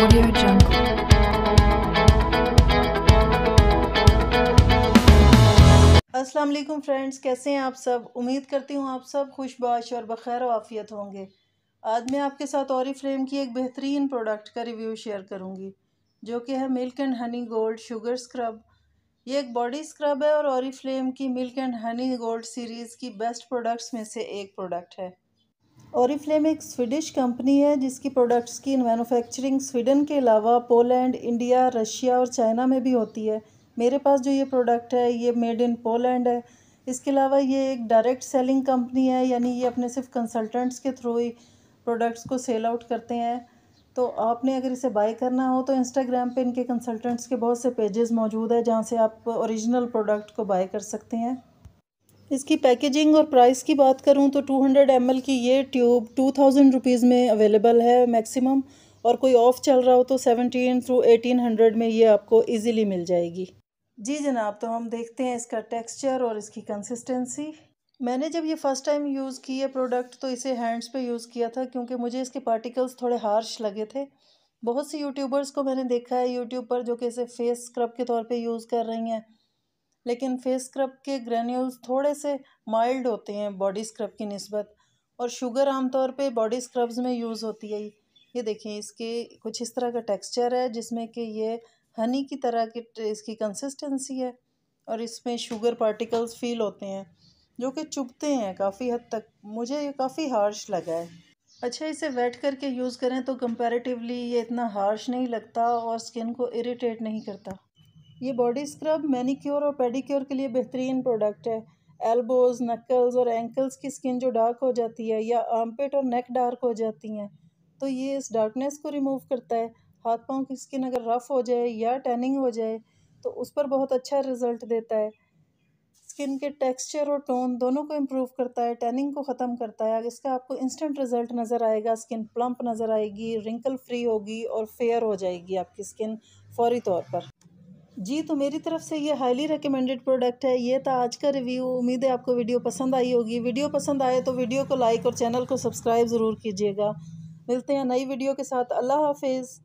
Aslam friends कैसे हैं आप सब उम्मीद करती हूँ आप सब खुशबाश और बखैर वाफ़ियत होंगे आज मैं आपके साथ और फ्रेम की एक बेहतरीन प्रोडक्ट का रिव्यू शेयर करूँगी जो कि है milk and honey gold sugar scrub ये एक बॉडी स्क्रब है और फ्लेम की milk and honey gold series की बेस्ट प्रोडक्ट्स में से एक प्रोडक्ट है औरिफ्लेम एक स्वीडिश कंपनी है जिसकी प्रोडक्ट्स की मैन्युफैक्चरिंग स्वीडन के अलावा पोलैंड इंडिया रशिया और चाइना में भी होती है मेरे पास जो ये प्रोडक्ट है ये मेड इन पोलैंड है इसके अलावा ये एक डायरेक्ट सेलिंग कंपनी है यानी ये अपने सिर्फ कंसल्टेंट्स के थ्रू ही प्रोडक्ट्स को सेल आउट करते हैं तो आपने अगर इसे बाय करना हो तो इंस्टाग्राम पर इनके कंसल्टेंट्स के बहुत से पेजेस मौजूद है जहाँ से आप ओरिजिनल प्रोडक्ट को बाय कर सकते हैं इसकी पैकेजिंग और प्राइस की बात करूँ तो 200 ml की ये ट्यूब 2000 रुपीज़ में अवेलेबल है मैक्सिमम और कोई ऑफ़ चल रहा हो तो 17 थ्रू 1800 में ये आपको इजीली मिल जाएगी जी जनाब तो हम देखते हैं इसका टेक्सचर और इसकी कंसिस्टेंसी मैंने जब ये फ़र्स्ट टाइम यूज़ की है प्रोडक्ट तो इसे हैंड्स पर यूज़ किया था क्योंकि मुझे इसके पार्टिकल्स थोड़े हार्श लगे थे बहुत सी यूट्यूबर्स को मैंने देखा है यूट्यूब पर जो कि इसे फेस स्क्रब के तौर पर यूज़ कर रही हैं लेकिन फेस स्क्रब के ग्रेन्यूल्स थोड़े से माइल्ड होते हैं बॉडी स्क्रब की नस्बत और शुगर आमतौर पे बॉडी स्क्रब्स में यूज़ होती है ये देखें इसके कुछ इस तरह का टेक्सचर है जिसमें कि ये हनी की तरह की इसकी कंसिस्टेंसी है और इसमें शुगर पार्टिकल्स फील होते हैं जो कि चुभते हैं काफ़ी हद तक मुझे ये काफ़ी हार्श लगा है अच्छा इसे वेट करके यूज़ करें तो कंपैरेटिवली ये इतना हार्श नहीं लगता और स्किन को इरिटेट नहीं करता ये बॉडी स्क्रब मैनीक्योर और पेडिक्योर के लिए बेहतरीन प्रोडक्ट है एल्बोज नकल्स और एंकल्स की स्किन जो डार्क हो जाती है या पेट और नेक डार्क हो जाती हैं तो ये इस डार्कनेस को रिमूव करता है हाथ पाँव की स्किन अगर रफ़ हो जाए या टैनिंग हो जाए तो उस पर बहुत अच्छा रिजल्ट देता है स्किन के टेक्सचर और टोन दोनों को इम्प्रूव करता है टैनिंग को ख़त्म करता है इसका आपको इंस्टेंट रिजल्ट नज़र आएगा स्किन प्लम्प नज़र आएगी रिंकल फ्री होगी और फेयर हो जाएगी आपकी स्किन फौरी तौर पर जी तो मेरी तरफ से ये हाईली रिकमेंडेड प्रोडक्ट है ये था आज का रिव्यू उम्मीद है आपको वीडियो पसंद आई होगी वीडियो पसंद आए तो वीडियो को लाइक और चैनल को सब्सक्राइब ज़रूर कीजिएगा मिलते हैं नई वीडियो के साथ अल्लाह हाफिज़